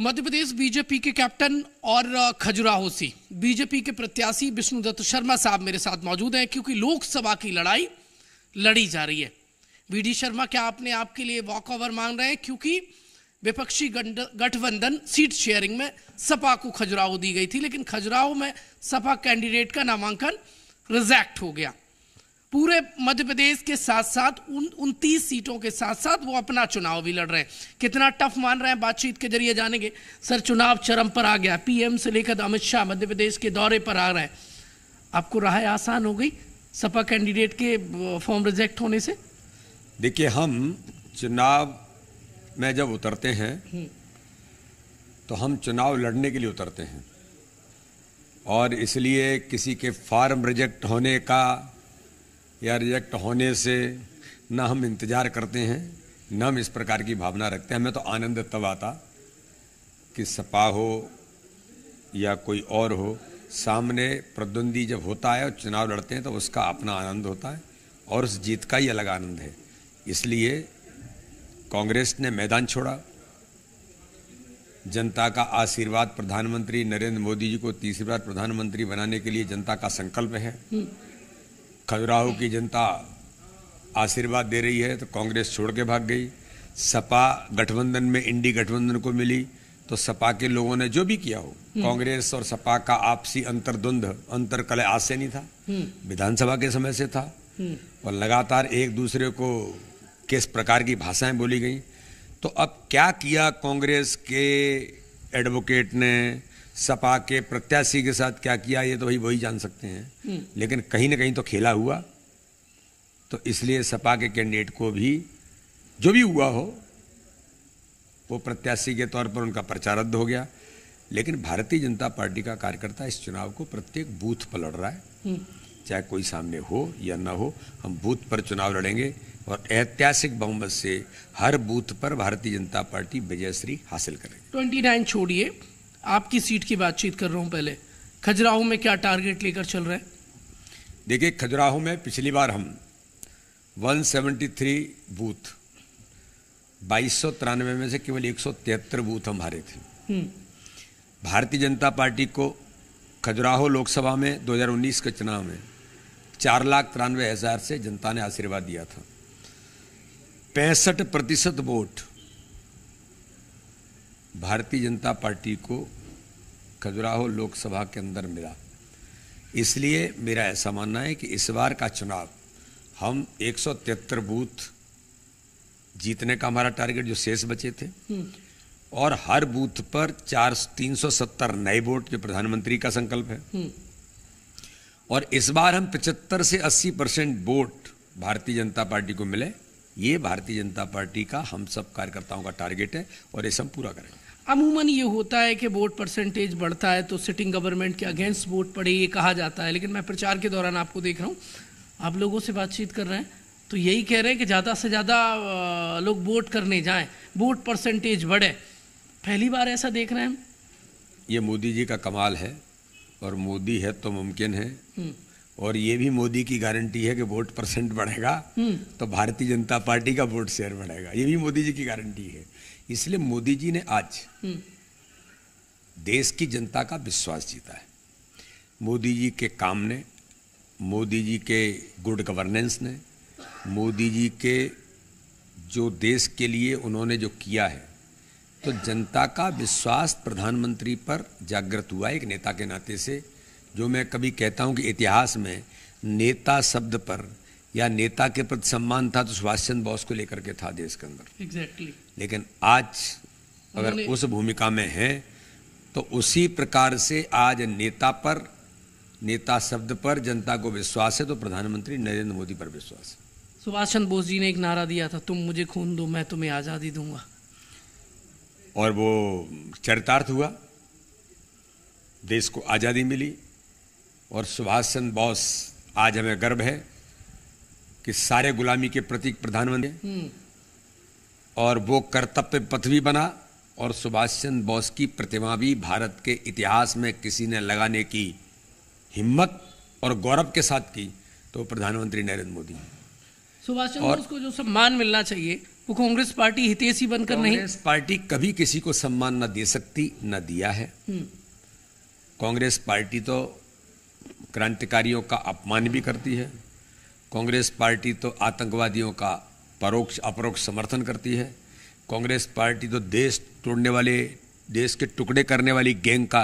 मध्य Pradesh BJP के captain और खजुराहो से बीजेपी के प्रत्याशी विष्णुदत्त शर्मा साहब मेरे साथ मौजूद हैं क्योंकि लोकसभा की लड़ाई लड़ी जा रही है वीडी शर्मा क्या आपने आपके लिए वॉक ओवर मांग रहे हैं क्योंकि विपक्षी गठबंधन सीट शेयरिंग में सपा को खजुराहो दी गई थी लेकिन खजुराहो में सपा कैंडिडेट का नामांकन रिजेक्ट हो गया पूरे मध्य प्रदेश के साथ साथ उन उनतीस सीटों के साथ साथ वो अपना चुनाव भी लड़ रहे हैं कितना टफ मान रहे हैं बातचीत के जरिए जानेंगे सर चुनाव चरम पर आ गया पीएम से लेकर अमित शाह मध्य प्रदेश के दौरे पर आ रहे हैं आपको राह आसान हो गई सपा कैंडिडेट के फॉर्म रिजेक्ट होने से देखिए हम चुनाव में जब उतरते हैं हम्म। तो हम चुनाव लड़ने के लिए उतरते हैं और इसलिए किसी के फॉर्म रिजेक्ट होने का या रिजेक्ट होने से ना हम इंतज़ार करते हैं न हम इस प्रकार की भावना रखते हैं हमें तो आनंद तब आता कि सपा हो या कोई और हो सामने प्रद्वंदी जब होता है और चुनाव लड़ते हैं तो उसका अपना आनंद होता है और उस जीत का ही अलग आनंद है इसलिए कांग्रेस ने मैदान छोड़ा जनता का आशीर्वाद प्रधानमंत्री नरेंद्र मोदी जी को तीसरी बार प्रधानमंत्री बनाने के लिए जनता का संकल्प है हम्म। खजुराहो की जनता आशीर्वाद दे रही है तो कांग्रेस छोड़ के भाग गई सपा गठबंधन में इंडी गठबंधन को मिली तो सपा के लोगों ने जो भी किया हो हम्म। कांग्रेस और सपा का आपसी अंतर्द्वंद अंतर कल आज से नहीं था हम्म। विधानसभा के समय से था हम्म। और लगातार एक दूसरे को किस प्रकार की भाषाएं बोली गई तो अब क्या किया कांग्रेस के एडवोकेट ने सपा के प्रत्याशी के साथ क्या किया ये तो भाई वही जान सकते हैं हम्म। लेकिन कहीं ना कहीं तो खेला हुआ तो इसलिए सपा के कैंडिडेट को भी जो भी हुआ हो वो प्रत्याशी के तौर पर उनका प्रचार रद्द हो गया लेकिन भारतीय जनता पार्टी का कार्यकर्ता इस चुनाव को प्रत्येक बूथ पर लड़ रहा है हम्म। चाहे कोई सामने हो या ना हो हम बूथ पर चुनाव लड़ेंगे और ऐतिहासिक बहुमत से हर बूथ पर भारतीय जनता पार्टी विजयश्री हासिल करेगी ट्वेंटी नाइन छोड़िए आपकी सीट की बातचीत कर रहा हूं पहले खजुराहो में क्या टारगेट लेकर चल रहे हैं देखिए खजुराहो में पिछली बार हम 173 बूथ बाईस में से केवल एक बूथ हम हारे थे हम्म। भारतीय जनता पार्टी को खजुराहो लोकसभा में 2019 के चुनाव में चार लाख तिरानवे हज़ार से जनता ने आशीर्वाद दिया था पैंसठ प्रतिशत वोट भारतीय जनता पार्टी को खजुराहो लोकसभा के अंदर मिला इसलिए मेरा ऐसा मानना है कि इस बार का चुनाव हम एक बूथ जीतने का हमारा टारगेट जो शेष बचे थे हम्म। और हर बूथ पर चार तीन सौ सत्तर नए वोट जो प्रधानमंत्री का संकल्प है हम्म। और इस बार हम पचहत्तर से अस्सी परसेंट वोट भारतीय जनता पार्टी को मिले ये भारतीय जनता पार्टी का हम सब कार्यकर्ताओं का टारगेट है और इसे हम पूरा करेंगे अमूमन ये होता है कि वोट परसेंटेज बढ़ता है तो सिटिंग गवर्नमेंट के अगेंस्ट वोट पड़े ये कहा जाता है लेकिन मैं प्रचार के दौरान आपको देख रहा हूँ आप लोगों से बातचीत कर रहे हैं तो यही कह रहे हैं कि ज़्यादा से ज़्यादा लोग वोट करने जाएं वोट परसेंटेज बढ़े पहली बार ऐसा देख रहे हैं हम ये मोदी जी का कमाल है और मोदी है तो मुमकिन है हम्म। और ये भी मोदी की गारंटी है कि वोट परसेंट बढ़ेगा हम्म। तो भारतीय जनता पार्टी का वोट शेयर बढ़ेगा ये भी मोदी जी की गारंटी है इसलिए मोदी जी ने आज हम्म। देश की जनता का विश्वास जीता है मोदी जी के काम ने मोदी जी के गुड गवर्नेंस ने मोदी जी के जो देश के लिए उन्होंने जो किया है तो जनता का विश्वास प्रधानमंत्री पर जागृत हुआ एक नेता के नाते से जो मैं कभी कहता हूँ कि इतिहास में नेता शब्द पर या नेता के प्रति सम्मान था तो सुभाष चंद्र बोस को लेकर के था देश के अंदर एग्जैक्टली exactly. लेकिन आज अगर उस भूमिका में हैं तो उसी प्रकार से आज नेता पर नेता शब्द पर जनता को विश्वास है तो प्रधानमंत्री नरेंद्र मोदी पर विश्वास है सुभाष चंद्र बोस जी ने एक नारा दिया था तुम मुझे खून दो मैं तुम्हें आज़ादी दूंगा और वो चरितार्थ हुआ देश को आज़ादी मिली और सुभाष चंद्र बोस आज हमें गर्व है कि सारे गुलामी के प्रतीक प्रधानमंत्री और वो कर्तव्य पथ भी बना और सुभाष चंद्र बोस की प्रतिमा भी भारत के इतिहास में किसी ने लगाने की हिम्मत और गौरव के साथ की तो प्रधानमंत्री नरेंद्र मोदी सुभाष चंद्र बोस को जो सम्मान मिलना चाहिए वो कांग्रेस पार्टी हितेशी बनकर नहीं कांग्रेस पार्टी कभी किसी को सम्मान न दे सकती न दिया है हम्म। कांग्रेस पार्टी तो क्रांतिकारियों का अपमान भी करती है कांग्रेस पार्टी तो आतंकवादियों का परोक्ष अपरोक्ष समर्थन करती है कांग्रेस पार्टी तो देश तोड़ने वाले देश के टुकड़े करने वाली गैंग का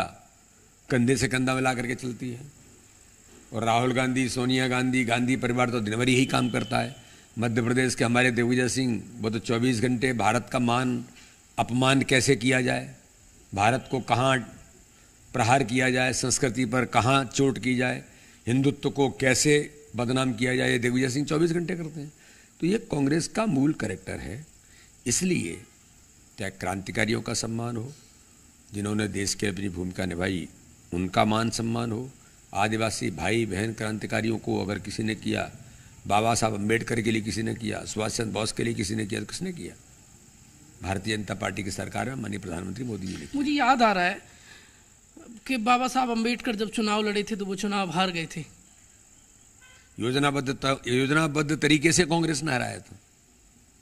कंधे से कंधा मिला करके चलती है और राहुल गांधी सोनिया गांधी गांधी परिवार तो दिन ही काम करता है मध्य प्रदेश के हमारे दिग्विजय सिंह वो तो 24 घंटे भारत का मान अपमान कैसे किया जाए भारत को कहाँ प्रहार किया जाए संस्कृति पर कहाँ चोट की जाए हिंदुत्व को कैसे बदनाम किया जाए ये दिग्विजय सिंह चौबीस घंटे करते हैं तो ये कांग्रेस का मूल करैक्टर है इसलिए चाहे क्रांतिकारियों का सम्मान हो जिन्होंने देश की अपनी भूमिका निभाई उनका मान सम्मान हो आदिवासी भाई बहन क्रांतिकारियों को अगर किसी ने किया बाबा साहब अम्बेडकर के लिए किसी ने किया सुभाष चंद्र बोस के लिए किसी ने किया तो किसने किया भारतीय जनता पार्टी की सरकार में माननीय प्रधानमंत्री मोदी जी ने मुझे याद आ रहा है कि बाबा साहब अम्बेडकर जब चुनाव लड़े थे तो वो चुनाव हार गए थे योजनाबद्ध योजनाबद्ध तरीके से कांग्रेस ने हराया था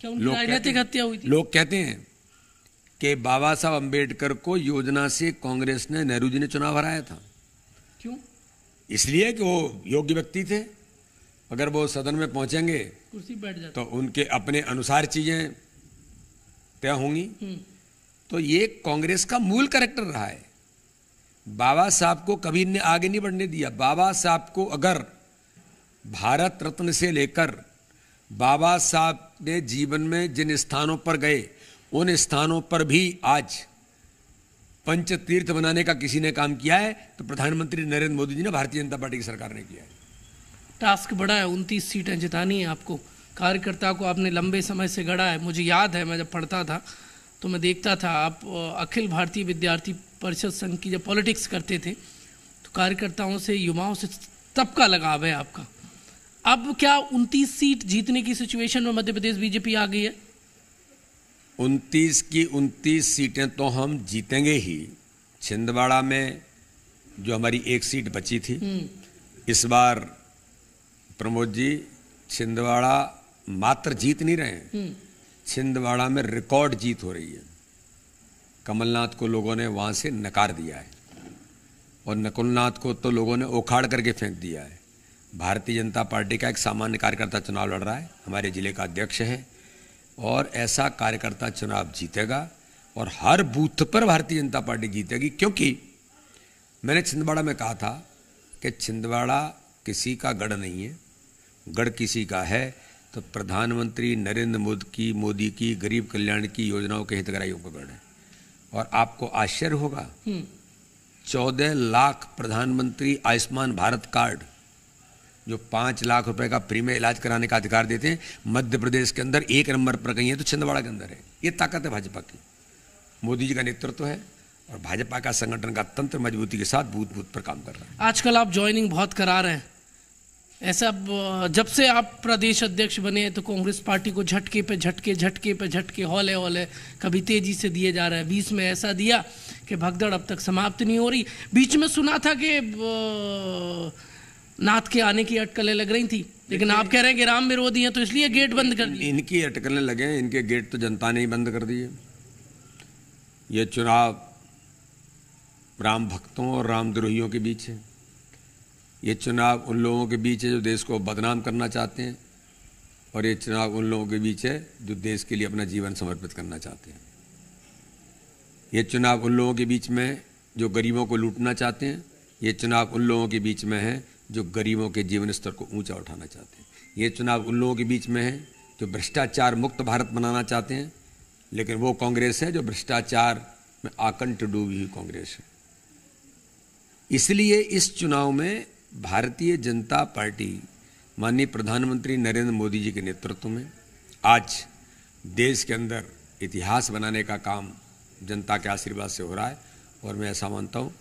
राजनीतिक हत्या हुई थी लोग कहते हैं कि बाबा साहब अंबेडकर को योजना से कांग्रेस ने नेहरू जी ने चुनाव हराया था क्यों इसलिए कि वो योग्य व्यक्ति थे अगर वो सदन में पहुंचेंगे कुर्सी बैठ जाते तो उनके अपने अनुसार चीजें तय होंगी हम्म। तो ये कांग्रेस का मूल करेक्टर रहा है बाबा साहब को कभी ने आगे नहीं बढ़ने दिया बाबा साहब को अगर भारत रत्न से लेकर बाबा साहब ने जीवन में जिन स्थानों पर गए उन स्थानों पर भी आज पंच तीर्थ बनाने का किसी ने काम किया है तो प्रधानमंत्री नरेंद्र मोदी जी ने भारतीय जनता पार्टी की सरकार ने किया है टास्क बड़ा है उनतीस सीटें जितानी है आपको कार्यकर्ता को आपने लंबे समय से गढ़ा है मुझे याद है मैं जब पढ़ता था तो मैं देखता था आप अखिल भारतीय विद्यार्थी परिषद संघ की जब पॉलिटिक्स करते थे तो कार्यकर्ताओं से युवाओं से तबका लगाव है आपका अब क्या उनतीस सीट जीतने की सिचुएशन में मध्य प्रदेश बीजेपी आ गई है उनतीस की उनतीस सीटें तो हम जीतेंगे ही छिंदवाड़ा में जो हमारी एक सीट बची थी हम्म। इस बार प्रमोद जी छिंदवाड़ा मात्र जीत नहीं रहे हम्म। छिंदवाड़ा में रिकॉर्ड जीत हो रही है कमलनाथ को लोगों ने वहां से नकार दिया है और नकुलनाथ को तो लोगों ने उखाड़ करके फेंक दिया है भारतीय जनता पार्टी का एक सामान्य कार्यकर्ता चुनाव लड़ रहा है हमारे ज़िले का अध्यक्ष है और ऐसा कार्यकर्ता चुनाव जीतेगा और हर बूथ पर भारतीय जनता पार्टी जीतेगी क्योंकि मैंने छिंदवाड़ा में कहा था कि छिंदवाड़ा किसी का गढ़ नहीं है गढ़ किसी का है तो प्रधानमंत्री नरेंद्र मोदी की मोदी की गरीब कल्याण की योजनाओं के हितग्राहियों का गढ़ है और आपको आश्चर्य होगा हम्म। चौदह लाख प्रधानमंत्री आयुष्मान भारत कार्ड जो पाँच लाख रुपए का फ्री में इलाज कराने का अधिकार देते हैं मध्य प्रदेश के अंदर एक नंबर पर कहीं है तो छिंदवाड़ा के अंदर है ये ताकत है भाजपा की मोदी जी का नेतृत्व तो है और भाजपा का संगठन का तंत्र मजबूती के साथ बूथ बूथ पर काम कर रहा है आजकल आप ज्वाइनिंग बहुत करा रहे हैं ऐसा जब से आप प्रदेश अध्यक्ष बने तो कांग्रेस पार्टी को झटके पे झटके झटके पे झटके हौले हौले कभी तेजी से दिए जा रहे हैं बीस में ऐसा दिया कि भगदड़ अब तक समाप्त नहीं हो रही बीच में सुना था कि नाथ के आने की अटकलें लग रही थी लेकिन आप कह रहे हैं कि राम विरोधी हैं तो इसलिए गेट बंद कर दिए इनकी अटकलें लगे हैं इनके गेट तो जनता ने ही बंद कर दिए ये चुनाव राम भक्तों और रामद्रोहियों के बीच है ये चुनाव उन लोगों के बीच है जो देश को बदनाम करना चाहते हैं और ये चुनाव उन लोगों के बीच है जो देश के लिए अपना जीवन समर्पित करना चाहते हैं ये चुनाव उन लोगों के बीच में जो गरीबों को लूटना चाहते हैं ये चुनाव उन लोगों के बीच में है जो गरीबों के जीवन स्तर को ऊंचा उठाना चाहते हैं ये चुनाव उन लोगों के बीच में है जो भ्रष्टाचार मुक्त भारत बनाना चाहते हैं लेकिन वो कांग्रेस है जो भ्रष्टाचार में आकंठ डूबी हुई कांग्रेस है इसलिए इस चुनाव में भारतीय जनता पार्टी माननीय प्रधानमंत्री नरेंद्र मोदी जी के नेतृत्व में आज देश के अंदर इतिहास बनाने का काम जनता के आशीर्वाद से हो रहा है और मैं ऐसा मानता हूँ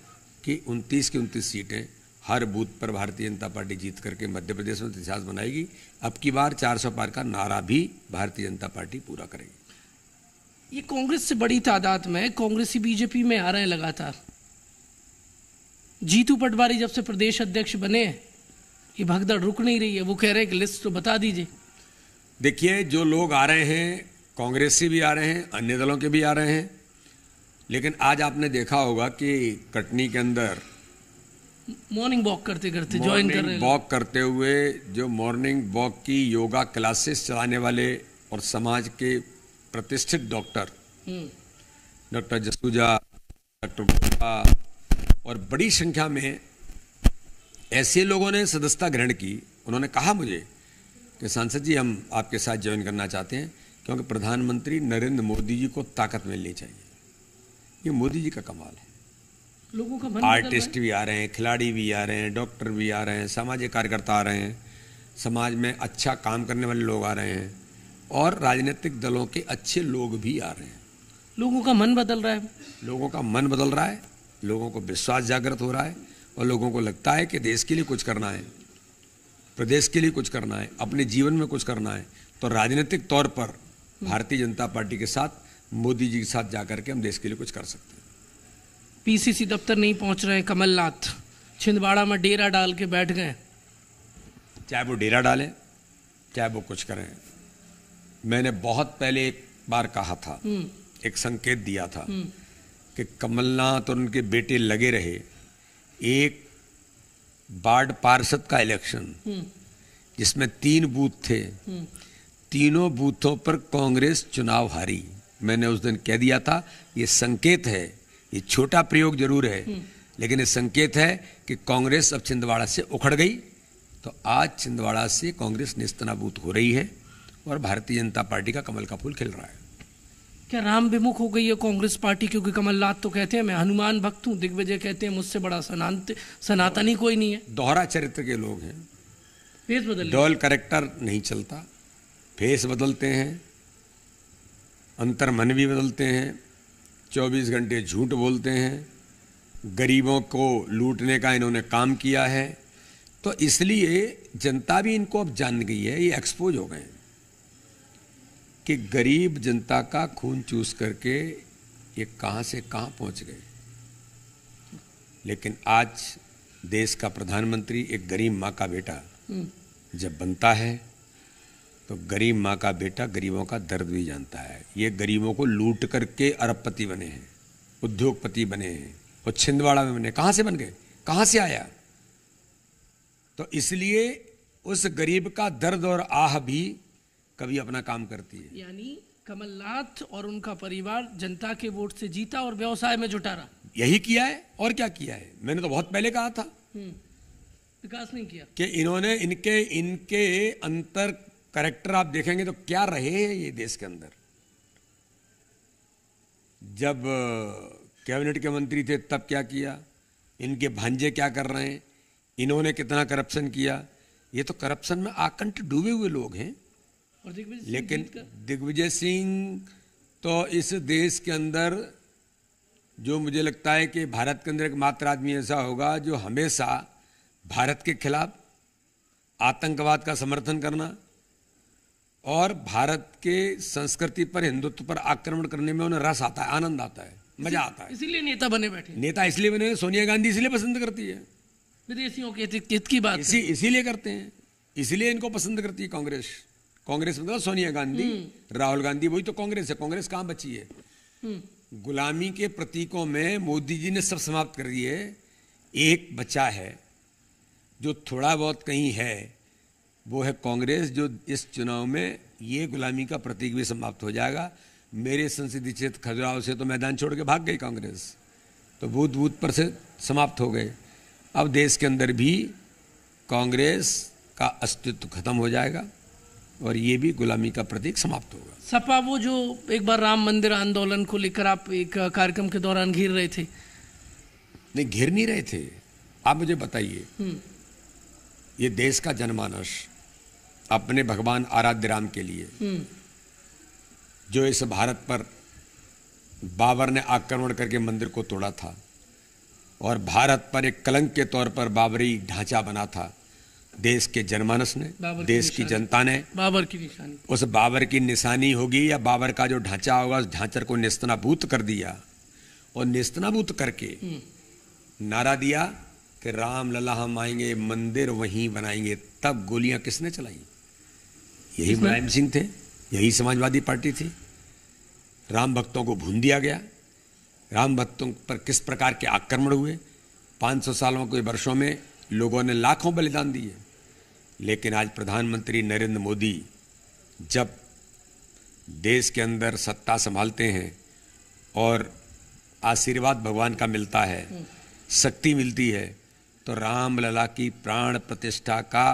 कि उनतीस की 29 सीटें हर बूथ पर भारतीय जनता पार्टी जीत करके मध्य प्रदेश में इतिहास बनाएगी अब की बार 400 पार का नारा भी भारतीय जनता पार्टी पूरा करेगी ये कांग्रेस से बड़ी तादाद में कांग्रेसी बीजेपी में आ रहे हैं लगातार जीतू पटवारी जब से प्रदेश अध्यक्ष बने ये भगदड़ रुक नहीं रही है वो कह रहे हैं कि लिस्ट तो बता दीजिए देखिए जो लोग आ रहे हैं कांग्रेस से भी आ रहे हैं अन्य दलों के भी आ रहे हैं लेकिन आज आपने देखा होगा कि कटनी के अंदर मॉर्निंग वॉक करते करते ज्वाइन कर रहे वॉक करते हुए जो मॉर्निंग वॉक की योगा क्लासेस चलाने वाले और समाज के प्रतिष्ठित doctor doctor Jasuja doctor Gupta और बड़ी संख्या में ऐसे लोगों ने सदस्यता ग्रहण की उन्होंने कहा मुझे कि सांसद जी हम आपके साथ ज्वाइन करना चाहते हैं क्योंकि प्रधानमंत्री नरेंद्र मोदी जी को ताकत मिलनी चाहिए ये मोदी जी का कमाल है लोगों का मन आर्टिस्ट भी आ रहे हैं खिलाड़ी भी आ रहे हैं डॉक्टर भी आ रहे हैं सामाजिक कार्यकर्ता आ रहे हैं समाज में अच्छा काम करने वाले लोग आ रहे हैं और राजनीतिक दलों के अच्छे लोग भी आ रहे हैं लोगों का मन बदल रहा है लोगों का मन बदल रहा है लोगों को विश्वास जागृत हो रहा है और लोगों को लगता है कि देश के लिए कुछ करना है प्रदेश के लिए कुछ करना है अपने जीवन में कुछ करना है तो राजनीतिक तौर पर हम्म। भारतीय जनता पार्टी के साथ मोदी जी के साथ जाकर के हम देश के लिए कुछ कर सकते हैं पीसीसी दफ्तर नहीं पहुंच रहे कमलनाथ छिंदवाड़ा में डेरा डाल के बैठ गए चाहे वो डेरा डाले चाहे वो कुछ करें मैंने बहुत पहले एक बार कहा था हम्म। एक संकेत दिया था हम्म। कि कमलनाथ और उनके बेटे लगे रहे एक वार्ड पार्षद का इलेक्शन हम्म। जिसमें तीन बूथ थे तीनों बूथों पर कांग्रेस चुनाव हारी मैंने उस दिन कह दिया था ये संकेत है ये छोटा प्रयोग जरूर है हम्म। लेकिन ये संकेत है कि कांग्रेस अब छिंदवाड़ा से उखड़ गई तो आज छिंदवाड़ा से कांग्रेस निस्तनाबूत हो रही है और भारतीय जनता पार्टी का कमल का फूल खिल रहा है क्या राम विमुख हो गई है कांग्रेस पार्टी क्योंकि कमलनाथ तो कहते हैं मैं हनुमान भक्त हूँ दिग्विजय कहते हैं मुझसे बड़ा सनात सनातन ही कोई नहीं है दोहरा चरित्र के लोग हैं फेस बदल डॉल करेक्टर नहीं चलता फेस बदलते हैं अंतर मन भी बदलते हैं 24 घंटे झूठ बोलते हैं गरीबों को लूटने का इन्होंने काम किया है तो इसलिए जनता भी इनको अब जान गई है ये एक्सपोज हो गए कि गरीब जनता का खून चूस करके ये कहाँ से कहाँ पहुँच गए लेकिन आज देश का प्रधानमंत्री एक गरीब माँ का बेटा हम्म। जब बनता है तो गरीब माँ का बेटा गरीबों का दर्द भी जानता है ये गरीबों को लूट करके अरबपति बने हैं उद्योगपति बने हैं और छिंदवाड़ा में बने कहाँ से बन गए कहाँ से आया तो इसलिए उस गरीब का दर्द और आह भी कभी अपना काम करती है यानी कमलनाथ और उनका परिवार जनता के वोट से जीता और व्यवसाय में जुटा रहा यही किया है और क्या किया है मैंने तो बहुत पहले कहा था हम्म, विकास नहीं किया कि इन्होंने इनके इनके अंतर करेक्टर आप देखेंगे तो क्या रहे हैं ये देश के अंदर जब कैबिनेट के मंत्री थे तब क्या किया इनके भांजे क्या कर रहे हैं इन्होंने कितना करप्शन किया ये तो करप्शन में आकंठ डूबे हुए लोग हैं और लेकिन दिग्विजय सिंह तो इस देश के अंदर जो मुझे लगता है कि भारत के अंदर एक मात्र आदमी ऐसा होगा जो हमेशा भारत के खिलाफ आतंकवाद का समर्थन करना और भारत के संस्कृति पर हिंदुत्व पर आक्रमण करने में उन्हें रस आता है आनंद आता है मजा आता है इसीलिए नेता बने बैठे नेता इसलिए बने सोनिया गांधी इसलिए पसंद करती है विदेशियों के हित की बात इसी इसीलिए करते हैं इसीलिए इनको पसंद करती है कांग्रेस कांग्रेस मतलब सोनिया गांधी हम्म। राहुल गांधी वही तो कांग्रेस है कांग्रेस कहाँ बची है हम्म। गुलामी के प्रतीकों में मोदी जी ने सब समाप्त कर दिए एक बचा है जो थोड़ा बहुत कहीं है वो है कांग्रेस जो इस चुनाव में ये गुलामी का प्रतीक भी समाप्त हो जाएगा मेरे संसदीय क्षेत्र खजुराव से तो मैदान छोड़ के भाग गई कांग्रेस तो बूथ बूथ पर से समाप्त हो गए अब देश के अंदर भी कांग्रेस का अस्तित्व खत्म हो जाएगा और ये भी गुलामी का प्रतीक समाप्त होगा सपा वो जो एक बार राम मंदिर आंदोलन को लेकर आप एक कार्यक्रम के दौरान घिर रहे थे नहीं घिर नहीं रहे थे आप मुझे बताइए हम्म। ये देश का जनमानस अपने भगवान आराध्य राम के लिए हम्म। जो इस भारत पर बाबर ने आक्रमण करके मंदिर को तोड़ा था और भारत पर एक कलंक के तौर पर बाबरी ढांचा बना था देश के जनमानस ने देश की, की जनता ने बाबर की निशानी उस बाबर की निशानी होगी या बाबर का जो ढांचा होगा उस ढांचर को निस्तनाभूत कर दिया और निस्तनाभूत करके हम्म। नारा दिया कि राम लला हम आएंगे मंदिर वहीं बनाएंगे तब गोलियां किसने चलाई यही मुलायम सिंह थे यही समाजवादी पार्टी थी राम भक्तों को भून दिया गया राम भक्तों पर किस प्रकार के आक्रमण हुए 500 सालों के वर्षों में लोगों ने लाखों बलिदान दिए लेकिन आज प्रधानमंत्री नरेंद्र मोदी जब देश के अंदर सत्ता संभालते हैं और आशीर्वाद भगवान का मिलता है हम्म। शक्ति मिलती है तो राम लला की प्राण प्रतिष्ठा का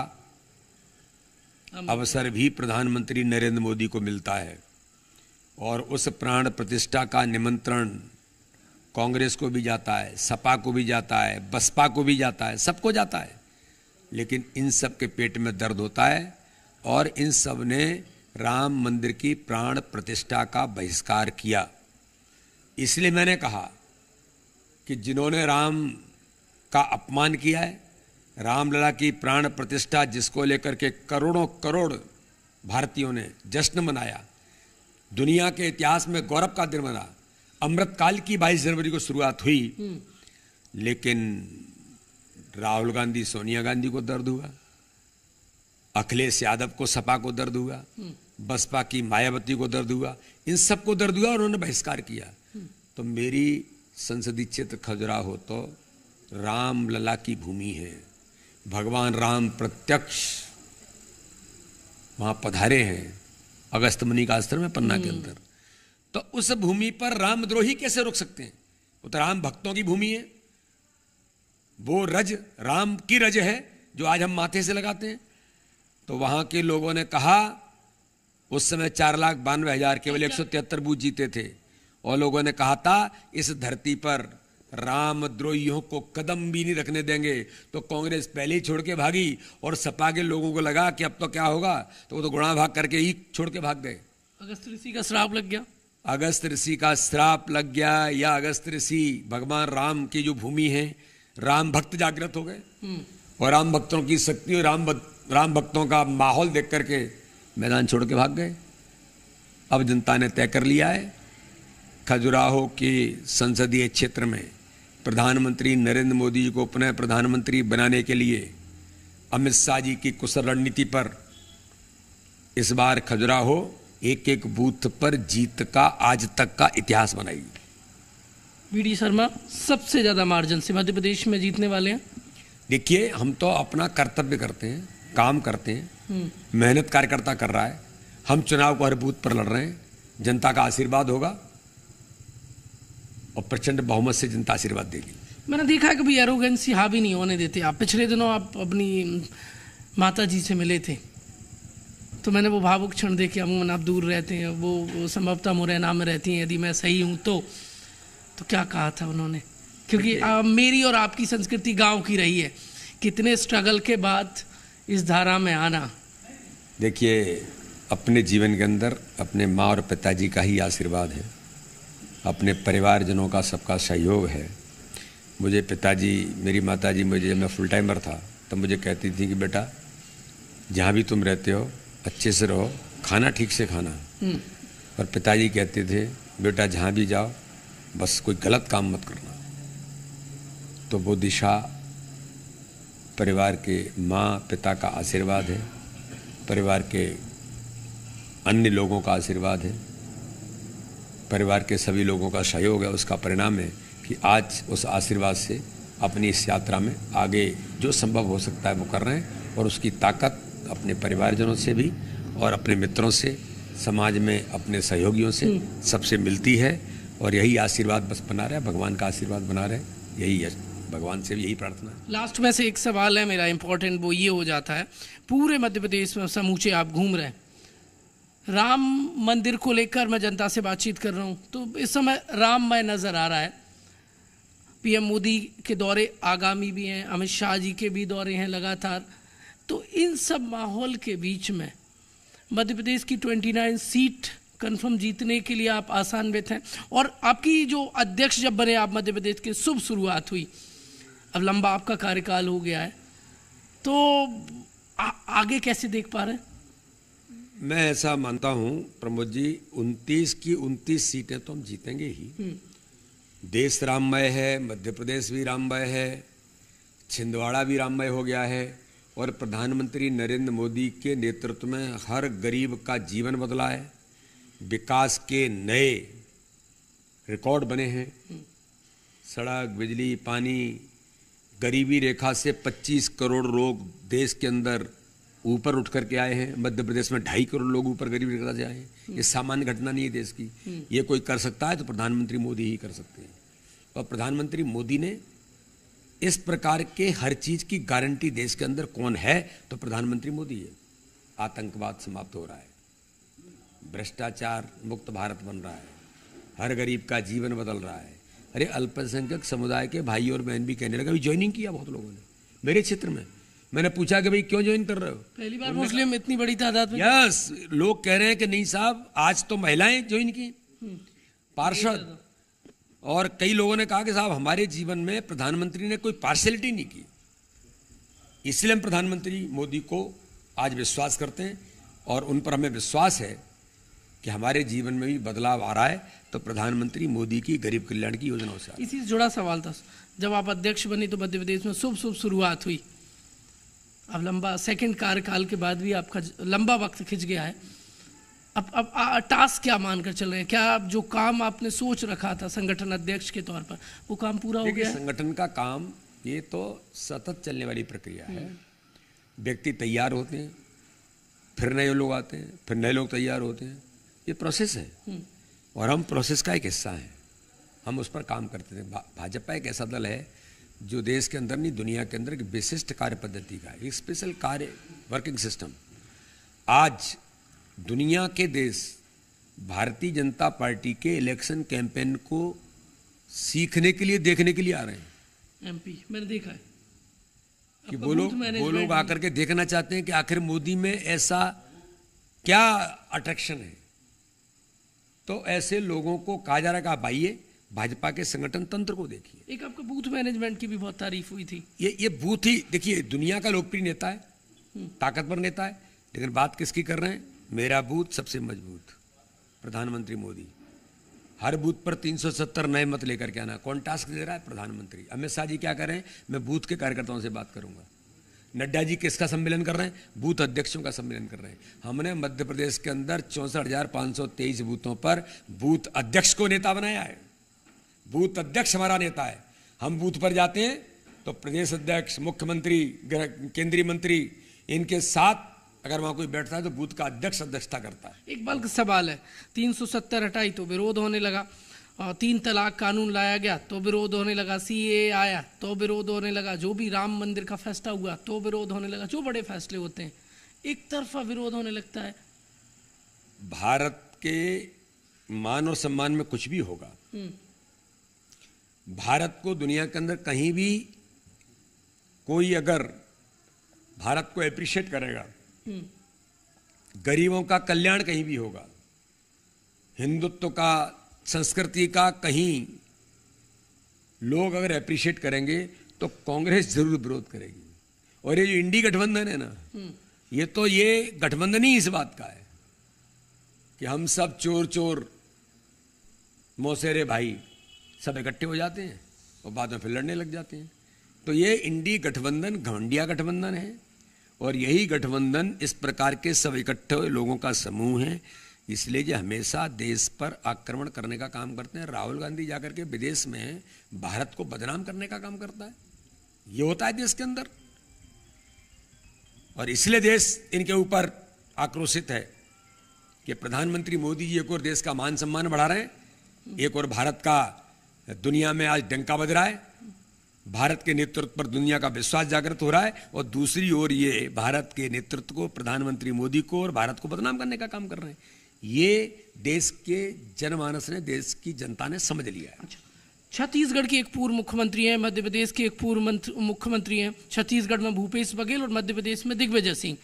अवसर भी प्रधानमंत्री नरेंद्र मोदी को मिलता है और उस प्राण प्रतिष्ठा का निमंत्रण कांग्रेस को भी जाता है सपा को भी जाता है बसपा को भी जाता है सबको जाता है लेकिन इन सब के पेट में दर्द होता है और इन सब ने राम मंदिर की प्राण प्रतिष्ठा का बहिष्कार किया इसलिए मैंने कहा कि जिन्होंने राम का अपमान किया है रामलला की प्राण प्रतिष्ठा जिसको लेकर के करोड़ों करोड़ भारतीयों ने जश्न मनाया दुनिया के इतिहास में गौरव का दिन मना अमृतकाल की 22 जनवरी को शुरुआत हुई हम्म। लेकिन राहुल गांधी सोनिया गांधी को दर्द हुआ अखिलेश यादव को सपा को दर्द हुआ हम्म। बसपा की मायावती को दर्द हुआ इन सबको दर्द हुआ और उन्होंने बहिष्कार किया हम्म। तो मेरी संसदीय क्षेत्र खजुराहो तो रामलला की भूमि है भगवान राम प्रत्यक्ष वहां पधारे हैं अगस्त मुनि का आश्रम है पन्ना के हम्म। अंदर तो उस भूमि पर रामद्रोही कैसे रुक सकते हैं वो तो राम भक्तों की भूमि है वो रज राम की रज है जो आज हम माथे से लगाते हैं तो वहां के लोगों ने कहा उस समय चार लाख बानवे हजार केवल अच्छा। एक सौ तिहत्तर बूथ जीते थे और लोगों ने कहा था इस धरती पर रामद्रोहियों को कदम भी नहीं रखने देंगे तो कांग्रेस पहले ही छोड़ के भागी और सपा के लोगों को लगा कि अब तो क्या होगा तो वो तो गुणा भाग करके ही छोड़ के भाग गए अगस्त ऋषि का श्राप लग गया अगस्त ऋषि का श्राप लग गया या अगस्त ऋषि भगवान राम की जो भूमि है राम भक्त जागृत हो गए हम्म। और राम भक्तों की शक्ति और राम भक्त राम भक्तों का माहौल देख करके मैदान छोड़ के भाग गए अब जनता ने तय कर लिया है खजुराहो के संसदीय क्षेत्र में प्रधानमंत्री नरेंद्र मोदी जी को पुनः प्रधानमंत्री बनाने के लिए अमित शाह जी की कुशल रणनीति पर इस बार खजुराहो एक एक बूथ पर जीत का आज तक का इतिहास बी डी शर्मा सबसे ज़्यादा मार्जिन से मध्य प्रदेश में जीतने वाले हैं देखिए हम तो अपना कर्तव्य करते हैं काम करते हैं हम्म। मेहनत कार्यकर्ता कर रहा है हम चुनाव को हर बूथ पर लड़ रहे हैं जनता का आशीर्वाद होगा और प्रचंड बहुमत से जनता आशीर्वाद देगी मैंने देखा है कभी एरोगेंसी हावी नहीं होने देते आप पिछले दिनों आप अपनी माता जी से मिले थे तो मैंने वो भावुक क्षण देखे अमूमन आप दूर रहते हैं वो, वो संभवतः मुरैना में रहती हैं यदि मैं सही हूँ तो तो क्या कहा था उन्होंने क्योंकि आ, मेरी और आपकी संस्कृति गांव की रही है कितने स्ट्रगल के बाद इस धारा में आना देखिए अपने जीवन के अंदर अपने माँ और पिताजी का ही आशीर्वाद है अपने परिवारजनों का सबका सहयोग है मुझे पिताजी मेरी माताजी मुझे मैं फुल टाइमर था तब तो मुझे कहती थी कि बेटा जहाँ भी तुम रहते हो अच्छे से रहो खाना ठीक से खाना हम्म। और पिताजी कहते थे बेटा जहाँ भी जाओ बस कोई गलत काम मत करना तो वो दिशा परिवार के माँ पिता का आशीर्वाद है परिवार के अन्य लोगों का आशीर्वाद है परिवार के सभी लोगों का सहयोग है उसका परिणाम है कि आज उस आशीर्वाद से अपनी इस यात्रा में आगे जो संभव हो सकता है वो कर रहे हैं और उसकी ताकत अपने परिवारजनों से भी और अपने मित्रों से समाज में अपने सहयोगियों से सबसे मिलती है और यही आशीर्वाद बस बना रहे भगवान का आशीर्वाद बना रहे यही है भगवान से भी यही प्रार्थना है लास्ट में से एक सवाल है मेरा इम्पोर्टेंट वो ये हो जाता है पूरे मध्य प्रदेश में समूचे आप घूम रहे हैं राम मंदिर को लेकर मैं जनता से बातचीत कर रहा हूँ तो इस समय राममय नज़र आ रहा है पीएम मोदी के दौरे आगामी भी हैं अमित शाह जी के भी दौरे हैं लगातार तो इन सब माहौल के बीच में मध्य प्रदेश की 29 सीट कंफर्म जीतने के लिए आप आसान बेत हैं और आपकी जो अध्यक्ष जब बने आप मध्य प्रदेश के शुभ शुरुआत हुई अब लंबा आपका कार्यकाल हो गया है तो आ, आगे कैसे देख पा रहे हैं मैं ऐसा मानता हूं प्रमोद जी उनतीस की उनतीस सीटें तो हम जीतेंगे ही हम्म। देश राममय है मध्य प्रदेश भी राममय है छिंदवाड़ा भी राममय हो गया है और प्रधानमंत्री नरेंद्र मोदी के नेतृत्व में हर गरीब का जीवन बदला है विकास के नए रिकॉर्ड बने हैं हम्म। सड़क बिजली पानी गरीबी रेखा से 25 करोड़ लोग देश के अंदर ऊपर उठ करके आए हैं मध्य प्रदेश में ढाई करोड़ लोग ऊपर गरीब रेखा से आए हैं ये सामान्य घटना नहीं है देश की ये कोई कर सकता है तो प्रधानमंत्री मोदी ही कर सकते हैं और प्रधानमंत्री मोदी ने इस प्रकार के हर चीज़ की गारंटी देश के अंदर कौन है तो प्रधानमंत्री मोदी है आतंकवाद समाप्त हो रहा है भ्रष्टाचार मुक्त भारत बन रहा है हर गरीब का जीवन बदल रहा है अरे अल्पसंख्यक समुदाय के भाई और बहन भी कहने लगे अभी ज्वाइनिंग किया बहुत लोगों ने मेरे क्षेत्र में मैंने पूछा कि भाई क्यों ज्वाइन कर रहे हो पहली बार मुस्लिम इतनी बड़ी तादाद में यस लोग कह रहे हैं कि नहीं साहब आज तो महिलाएं ज्वाइन की हम्म। पार्षद और कई लोगों ने कहा कि साहब हमारे जीवन में प्रधानमंत्री ने कोई पार्शलिटी नहीं की इसलिए हम प्रधानमंत्री मोदी को आज विश्वास करते हैं और उन पर हमें विश्वास है कि हमारे जीवन में भी बदलाव आ रहा है तो प्रधानमंत्री मोदी की गरीब कल्याण की योजनाओं से इसी से जुड़ा सवाल था जब आप अध्यक्ष बने तो मध्य प्रदेश में शुभ शुभ शुरुआत हुई अब लंबा सेकंड कार्यकाल के बाद भी आपका लंबा वक्त खिंच गया है अब अब टास्क क्या मानकर चल रहे हैं क्या आप जो काम आपने सोच रखा था संगठन अध्यक्ष के तौर पर वो काम पूरा हो गया संगठन का काम ये तो सतत चलने वाली प्रक्रिया है हम्म। व्यक्ति तैयार होते हैं फिर नए लोग आते हैं फिर नए लोग तैयार होते हैं ये प्रोसेस है हम्म। और हम प्रोसेस का एक हिस्सा हैं हम उस पर काम करते थे भाजपा एक ऐसा दल है जो देश के अंदर नहीं दुनिया के अंदर एक विशिष्ट कार्य पद्धति का एक स्पेशल कार्य वर्किंग सिस्टम आज दुनिया के देश भारतीय जनता पार्टी के इलेक्शन कैंपेन को सीखने के लिए देखने के लिए आ रहे हैं एमपी मैंने देखा है कि वो लोग वो लोग आकर के देखना चाहते हैं कि आखिर मोदी में ऐसा क्या अट्रैक्शन है तो ऐसे लोगों को कहा जा रहा है कि आप आइए भाजपा के संगठन तंत्र को देखिए एक आपको बूथ मैनेजमेंट की भी बहुत तारीफ हुई थी ये ये बूथ ही देखिए दुनिया का लोकप्रिय नेता है हम्म। ताकतवर नेता है लेकिन बात किसकी कर रहे हैं मेरा बूथ सबसे मजबूत प्रधानमंत्री मोदी हर बूथ पर 370 नए मत लेकर के आना कौन टास्क दे रहा है प्रधानमंत्री अमित शाह जी क्या कर रहे हैं मैं बूथ के कार्यकर्ताओं से बात करूंगा नड्डा जी किसका सम्मेलन कर रहे हैं बूथ अध्यक्षों का सम्मेलन कर रहे हैं हमने मध्य प्रदेश के अंदर चौंसठ बूथों पर बूथ अध्यक्ष को नेता बनाया है बूथ अध्यक्ष हमारा नेता है हम बूथ पर जाते हैं तो प्रदेश अध्यक्ष मुख्यमंत्री केंद्रीय मंत्री इनके साथ अगर वहां कोई बैठता है तो बूथ का अध्यक्ष अध्यक्षता करता है एक बल्क सवाल है 370 हटाई तो विरोध होने लगा और तीन तलाक कानून लाया गया तो विरोध होने लगा सी आया तो विरोध होने लगा जो भी राम मंदिर का फैसला हुआ तो विरोध होने लगा जो बड़े फैसले होते हैं एक तरफा विरोध होने लगता है भारत के मान और सम्मान में कुछ भी होगा हम्म। भारत को दुनिया के अंदर कहीं भी कोई अगर भारत को अप्रिशिएट करेगा हम्म। गरीबों का कल्याण कहीं भी होगा हिंदुत्व का संस्कृति का कहीं लोग अगर अप्रिशिएट करेंगे तो कांग्रेस जरूर विरोध करेगी और ये जो इंडी गठबंधन है ना हम्म। ये तो ये गठबंधन ही इस बात का है कि हम सब चोर चोर मोसेरे भाई सब इकट्ठे हो जाते हैं और बाद में फिर लड़ने लग जाते हैं तो ये इंडी गठबंधन घंडिया गठबंधन है और यही गठबंधन इस प्रकार के सब इकट्ठे लोगों का समूह है इसलिए ये हमेशा देश पर आक्रमण करने का काम करते हैं राहुल गांधी जाकर के विदेश में भारत को बदनाम करने का काम करता है ये होता है देश के अंदर और इसलिए देश इनके ऊपर आक्रोशित है कि प्रधानमंत्री मोदी जी एक और देश का मान सम्मान बढ़ा रहे हैं एक और भारत का दुनिया में आज डंका बज रहा है भारत के नेतृत्व पर दुनिया का विश्वास जागृत हो रहा है और दूसरी ओर ये भारत के नेतृत्व को प्रधानमंत्री मोदी को और भारत को बदनाम करने का काम कर रहे हैं ये देश के जनमानस ने देश की जनता ने समझ लिया है अच्छा। छत्तीसगढ़ के एक पूर्व मुख्यमंत्री हैं मध्य प्रदेश के एक पूर्व मुख्यमंत्री हैं छत्तीसगढ़ में भूपेश बघेल और मध्य प्रदेश में दिग्विजय सिंह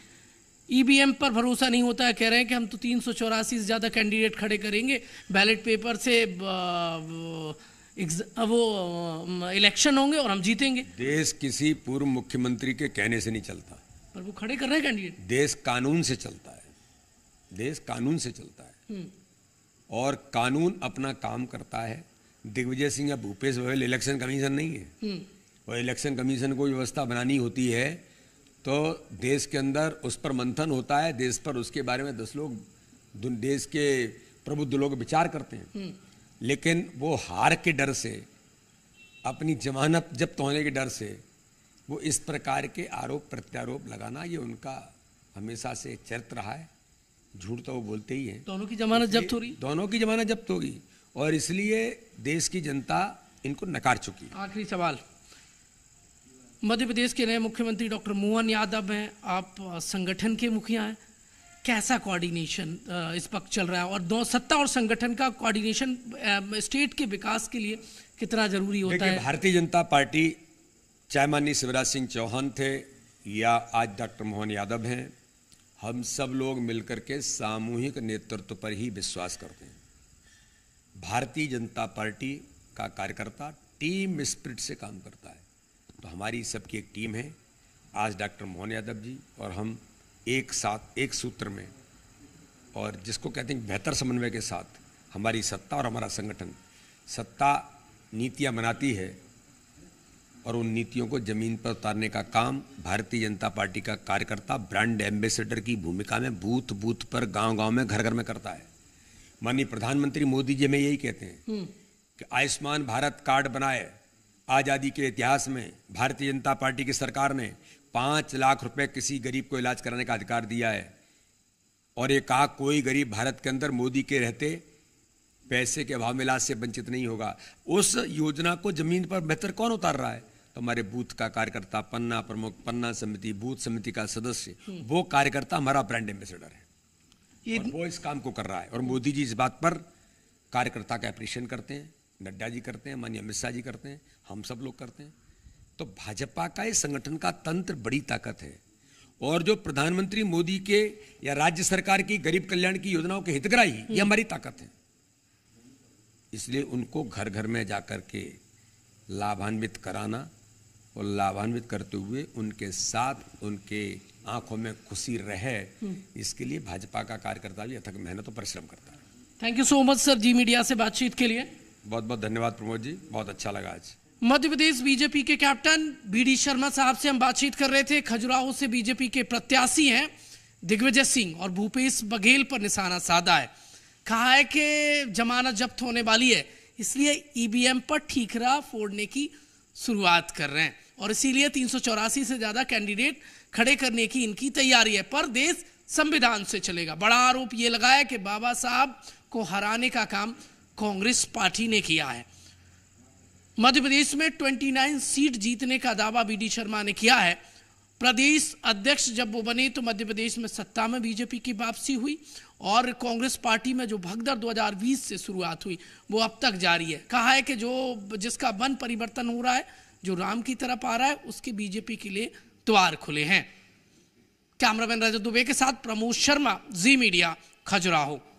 ईवीएम पर भरोसा नहीं होता है कह रहे हैं कि हम तो तीन से ज़्यादा कैंडिडेट खड़े करेंगे बैलेट पेपर से वो इलेक्शन होंगे और हम जीतेंगे देश किसी पूर्व मुख्यमंत्री के कहने से नहीं चलता पर वो खड़े कर रहे हैं कैंडिडेट देश कानून से चलता है देश कानून से चलता है हम्म। और कानून अपना काम करता है दिग्विजय सिंह या भूपेश बघेल इलेक्शन कमीशन नहीं है हम्म। और इलेक्शन कमीशन को व्यवस्था बनानी होती है तो देश के अंदर उस पर मंथन होता है देश पर उसके बारे में दस लोग देश के प्रबुद्ध लोग विचार करते हैं हम्म। लेकिन वो हार के डर से अपनी जमानत जब्त होने के डर से वो इस प्रकार के आरोप प्रत्यारोप लगाना ये उनका हमेशा से चरित्र रहा है झूठ तो वो बोलते ही हैं दोनों की जमानत जब्त हो रही दोनों की जमानत जब्त होगी और इसलिए देश की जनता इनको नकार चुकी आखिरी सवाल मध्य प्रदेश के नए मुख्यमंत्री डॉक्टर मोहन यादव हैं आप संगठन के मुखिया हैं कैसा कोऑर्डिनेशन uh, इस वक्त चल रहा है और दो सत्ता और संगठन का कोऑर्डिनेशन स्टेट um, के विकास के लिए कितना जरूरी होता है भारतीय जनता पार्टी चाहे माननीय शिवराज सिंह चौहान थे या आज डॉक्टर मोहन यादव हैं हम सब लोग मिलकर के सामूहिक नेतृत्व पर ही विश्वास करते हैं भारतीय जनता पार्टी का कार्यकर्ता टीम स्प्रिट से काम करता है तो हमारी सबकी एक टीम है आज डॉक्टर मोहन यादव जी और हम एक साथ एक सूत्र में और जिसको कहते हैं बेहतर समन्वय के साथ हमारी सत्ता और हमारा संगठन सत्ता नीतियां बनाती है और उन नीतियों को जमीन पर उतारने का काम भारतीय जनता पार्टी का कार्यकर्ता ब्रांड एम्बेसडर की भूमिका में बूथ बूथ पर गांव गांव में घर घर में करता है माननीय प्रधानमंत्री मोदी जी हमें यही कहते हैं हम्म। कि आयुष्मान भारत कार्ड बनाए आज़ादी के इतिहास में भारतीय जनता पार्टी की सरकार ने पांच लाख रुपए किसी गरीब को इलाज कराने का अधिकार दिया है और ये कहा कोई गरीब भारत के अंदर मोदी के रहते पैसे के अभाव में इलाज से वंचित नहीं होगा उस योजना को जमीन पर बेहतर कौन उतार रहा है तो हमारे बूथ का कार्यकर्ता पन्ना प्रमुख पन्ना समिति बूथ समिति का सदस्य हम्म। वो कार्यकर्ता हमारा ब्रांड एम्बेसडर है ये वो इस काम को कर रहा है और मोदी जी इस बात पर कार्यकर्ता का अप्रिशिएट करते हैं नड्डा जी करते हैं माननीय अमित शाह जी करते हैं हम सब लोग करते हैं तो भाजपा का इस संगठन का तंत्र बड़ी ताकत है और जो प्रधानमंत्री मोदी के या राज्य सरकार की गरीब कल्याण की योजनाओं के हितग्राही ये हम्म। हमारी ताकत है इसलिए उनको घर घर में जाकर के लाभान्वित कराना और लाभान्वित करते हुए उनके साथ उनके आंखों में खुशी रहे हम्म। इसके लिए भाजपा का कार्यकर्ता भी अथक मेहनत तो और परिश्रम करता है thank you so much sir ji media से बातचीत के लिए बहुत बहुत धन्यवाद प्रमोद जी बहुत अच्छा लगा आज मध्य प्रदेश बीजेपी के कैप्टन बीडी शर्मा साहब से हम बातचीत कर रहे थे खजुराहो से बीजेपी के प्रत्याशी हैं दिग्विजय सिंह और भूपेश बघेल पर निशाना साधा है कहा है कि जमानत जब्त होने वाली है इसलिए ईवीएम पर ठीकरा फोड़ने की शुरुआत कर रहे हैं और इसीलिए तीन से ज्यादा कैंडिडेट खड़े करने की इनकी तैयारी है पर देश संविधान से चलेगा बड़ा आरोप ये लगाया कि बाबा साहब को हराने का काम कांग्रेस पार्टी ने किया है मध्य प्रदेश में 29 सीट जीतने का दावा बी शर्मा ने किया है प्रदेश अध्यक्ष जब वो बने तो मध्य प्रदेश में सत्ता में बीजेपी की वापसी हुई और कांग्रेस पार्टी में जो भगदड़ 2020 से शुरुआत हुई वो अब तक जारी है कहा है कि जो जिसका वन परिवर्तन हो रहा है जो राम की तरफ आ रहा है उसके बीजेपी के लिए द्वार खुले हैं कैमरामैन राजा दुबे के साथ प्रमोद शर्मा जी मीडिया खजुराहो